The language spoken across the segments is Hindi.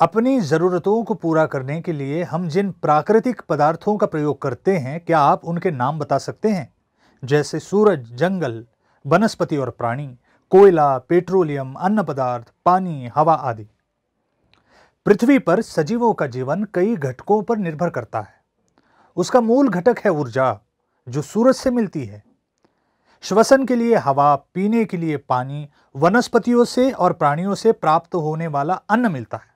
अपनी ज़रूरतों को पूरा करने के लिए हम जिन प्राकृतिक पदार्थों का प्रयोग करते हैं क्या आप उनके नाम बता सकते हैं जैसे सूरज जंगल वनस्पति और प्राणी कोयला पेट्रोलियम अन्न पदार्थ पानी हवा आदि पृथ्वी पर सजीवों का जीवन कई घटकों पर निर्भर करता है उसका मूल घटक है ऊर्जा जो सूरज से मिलती है श्वसन के लिए हवा पीने के लिए पानी वनस्पतियों से और प्राणियों से प्राप्त होने वाला अन्न मिलता है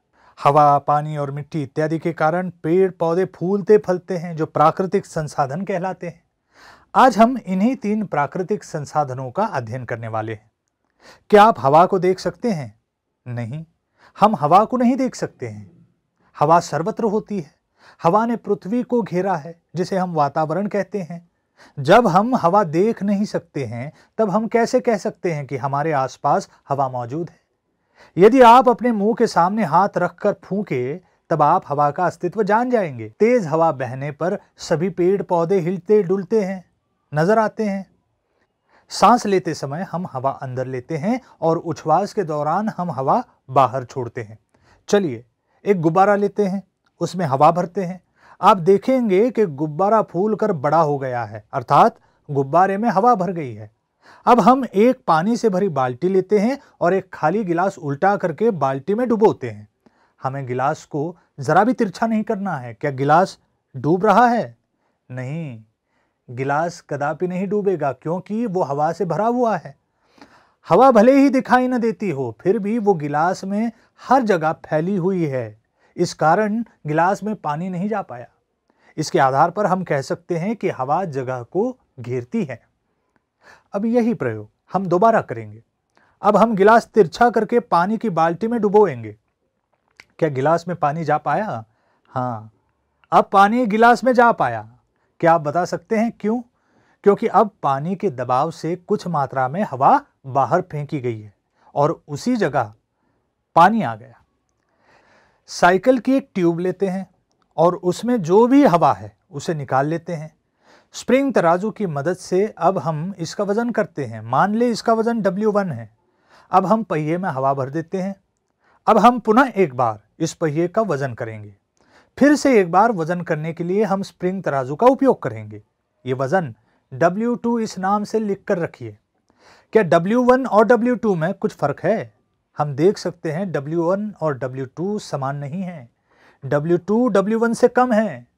हवा पानी और मिट्टी इत्यादि के कारण पेड़ पौधे फूलते फलते हैं जो प्राकृतिक संसाधन कहलाते हैं आज हम इन्हीं तीन प्राकृतिक संसाधनों का अध्ययन करने वाले हैं क्या आप हवा को देख सकते हैं नहीं हम हवा को नहीं देख सकते हैं हवा सर्वत्र होती है हवा ने पृथ्वी को घेरा है जिसे हम वातावरण कहते हैं जब हम हवा देख नहीं सकते हैं तब हम कैसे कह सकते हैं कि हमारे आसपास हवा मौजूद है यदि आप अपने मुंह के सामने हाथ रखकर फूके तब आप हवा का अस्तित्व जान जाएंगे तेज हवा बहने पर सभी पेड़ पौधे हिलते डुलते हैं नजर आते हैं सांस लेते समय हम हवा अंदर लेते हैं और उछवास के दौरान हम हवा बाहर छोड़ते हैं चलिए एक गुब्बारा लेते हैं उसमें हवा भरते हैं आप देखेंगे कि गुब्बारा फूल कर बड़ा हो गया है अर्थात गुब्बारे में हवा भर गई है अब हम एक पानी से भरी बाल्टी लेते हैं और एक खाली गिलास उल्टा करके बाल्टी में डुबोते हैं हमें गिलास को ज़रा भी तिरछा नहीं करना है क्या गिलास डूब रहा है नहीं गिलास कदापि नहीं डूबेगा क्योंकि वो हवा से भरा हुआ है हवा भले ही दिखाई न देती हो फिर भी वो गिलास में हर जगह फैली हुई है इस कारण गिलास में पानी नहीं जा पाया इसके आधार पर हम कह सकते हैं कि हवा जगह को घेरती है अब यही प्रयोग हम दोबारा करेंगे अब हम गिलास तिरछा करके पानी की बाल्टी में डुबोएंगे क्या गिलास में पानी जा पाया हाँ अब पानी गिलास में जा पाया क्या आप बता सकते हैं क्यों क्योंकि अब पानी के दबाव से कुछ मात्रा में हवा बाहर फेंकी गई है और उसी जगह पानी आ गया साइकिल की एक ट्यूब लेते हैं और उसमें जो भी हवा है उसे निकाल लेते हैं स्प्रिंग तराजू की मदद से अब हम इसका वज़न करते हैं मान ले इसका वज़न W1 है अब हम पहिए में हवा भर देते हैं अब हम पुनः एक बार इस पहिए का वज़न करेंगे फिर से एक बार वज़न करने के लिए हम स्प्रिंग तराजू का उपयोग करेंगे ये वज़न W2 इस नाम से लिख कर रखिए क्या W1 और W2 में कुछ फ़र्क है हम देख सकते हैं W1 और W2 समान नहीं हैं W2 W1 से कम है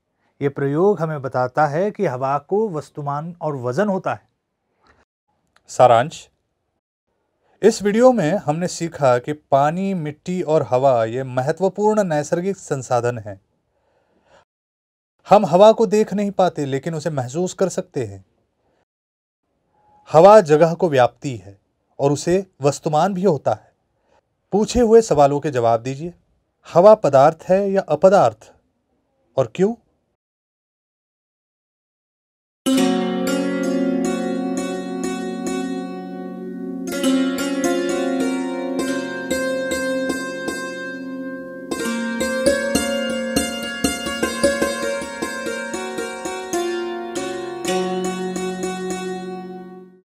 ये प्रयोग हमें बताता है कि हवा को वस्तुमान और वजन होता है सारांश इस वीडियो में हमने सीखा कि पानी मिट्टी और हवा ये महत्वपूर्ण नैसर्गिक संसाधन हैं हम हवा को देख नहीं पाते लेकिन उसे महसूस कर सकते हैं हवा जगह को व्याप्ती है और उसे वस्तुमान भी होता है पूछे हुए सवालों के जवाब दीजिए हवा पदार्थ है या अपदार्थ और क्यों